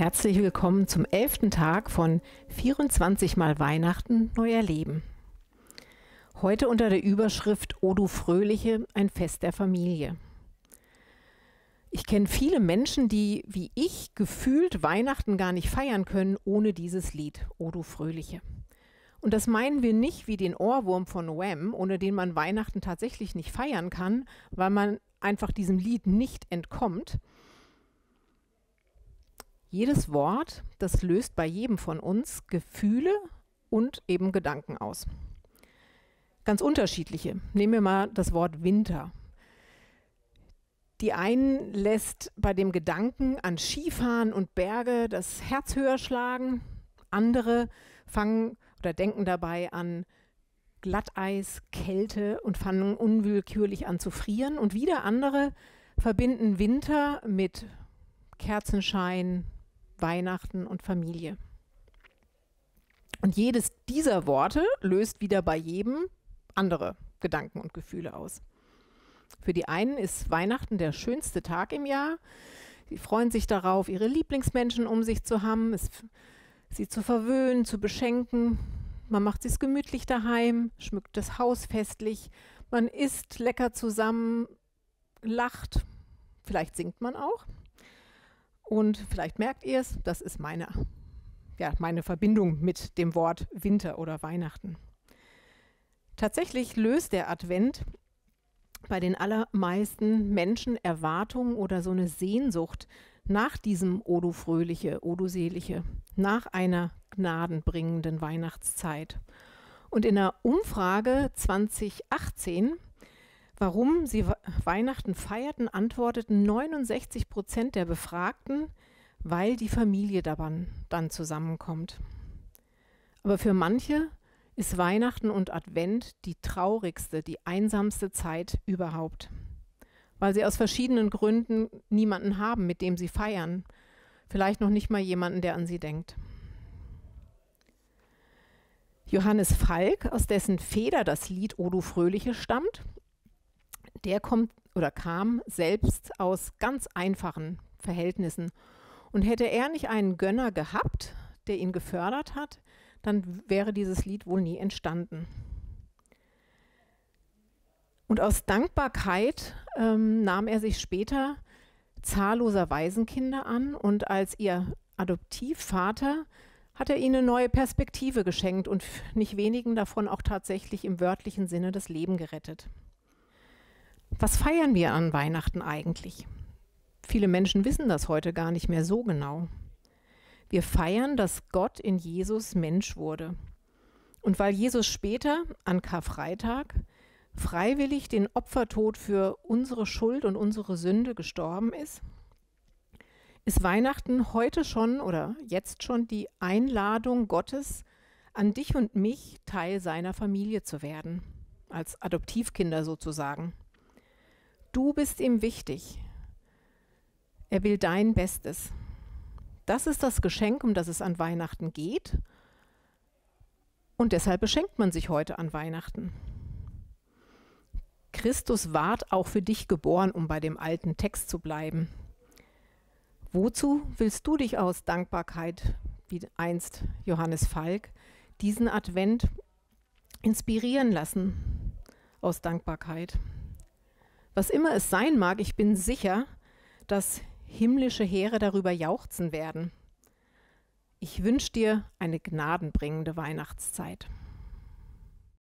Herzlich willkommen zum elften Tag von 24 Mal Weihnachten neuer Leben. Heute unter der Überschrift O du Fröhliche, ein Fest der Familie. Ich kenne viele Menschen, die wie ich gefühlt Weihnachten gar nicht feiern können ohne dieses Lied O du Fröhliche. Und das meinen wir nicht wie den Ohrwurm von Wham, ohne den man Weihnachten tatsächlich nicht feiern kann, weil man einfach diesem Lied nicht entkommt, jedes Wort, das löst bei jedem von uns Gefühle und eben Gedanken aus. Ganz unterschiedliche. Nehmen wir mal das Wort Winter. Die einen lässt bei dem Gedanken an Skifahren und Berge das Herz höher schlagen, andere fangen oder denken dabei an Glatteis, Kälte und fangen unwillkürlich an zu frieren. Und wieder andere verbinden Winter mit Kerzenschein, Weihnachten und Familie. Und jedes dieser Worte löst wieder bei jedem andere Gedanken und Gefühle aus. Für die einen ist Weihnachten der schönste Tag im Jahr. Sie freuen sich darauf, ihre Lieblingsmenschen um sich zu haben, es, sie zu verwöhnen, zu beschenken. Man macht es gemütlich daheim, schmückt das Haus festlich, man isst lecker zusammen, lacht, vielleicht singt man auch. Und vielleicht merkt ihr es, das ist meine, ja, meine Verbindung mit dem Wort Winter oder Weihnachten. Tatsächlich löst der Advent bei den allermeisten Menschen Erwartungen oder so eine Sehnsucht nach diesem Odo fröhliche, Odo selige, nach einer gnadenbringenden Weihnachtszeit. Und in einer Umfrage 2018 warum sie Weihnachten feierten, antworteten 69 Prozent der Befragten, weil die Familie daran, dann zusammenkommt. Aber für manche ist Weihnachten und Advent die traurigste, die einsamste Zeit überhaupt, weil sie aus verschiedenen Gründen niemanden haben, mit dem sie feiern, vielleicht noch nicht mal jemanden, der an sie denkt. Johannes Falk, aus dessen Feder das Lied O du Fröhliche stammt, der kommt oder kam selbst aus ganz einfachen Verhältnissen. Und hätte er nicht einen Gönner gehabt, der ihn gefördert hat, dann wäre dieses Lied wohl nie entstanden. Und aus Dankbarkeit ähm, nahm er sich später zahlloser Waisenkinder an und als ihr Adoptivvater hat er ihnen eine neue Perspektive geschenkt und nicht wenigen davon auch tatsächlich im wörtlichen Sinne das Leben gerettet. Was feiern wir an Weihnachten eigentlich? Viele Menschen wissen das heute gar nicht mehr so genau. Wir feiern, dass Gott in Jesus Mensch wurde. Und weil Jesus später, an Karfreitag, freiwillig den Opfertod für unsere Schuld und unsere Sünde gestorben ist, ist Weihnachten heute schon oder jetzt schon die Einladung Gottes, an dich und mich Teil seiner Familie zu werden, als Adoptivkinder sozusagen. Du bist ihm wichtig. Er will dein Bestes. Das ist das Geschenk, um das es an Weihnachten geht. Und deshalb beschenkt man sich heute an Weihnachten. Christus ward auch für dich geboren, um bei dem alten Text zu bleiben. Wozu willst du dich aus Dankbarkeit, wie einst Johannes Falk, diesen Advent inspirieren lassen aus Dankbarkeit? Was immer es sein mag, ich bin sicher, dass himmlische Heere darüber jauchzen werden. Ich wünsche dir eine gnadenbringende Weihnachtszeit.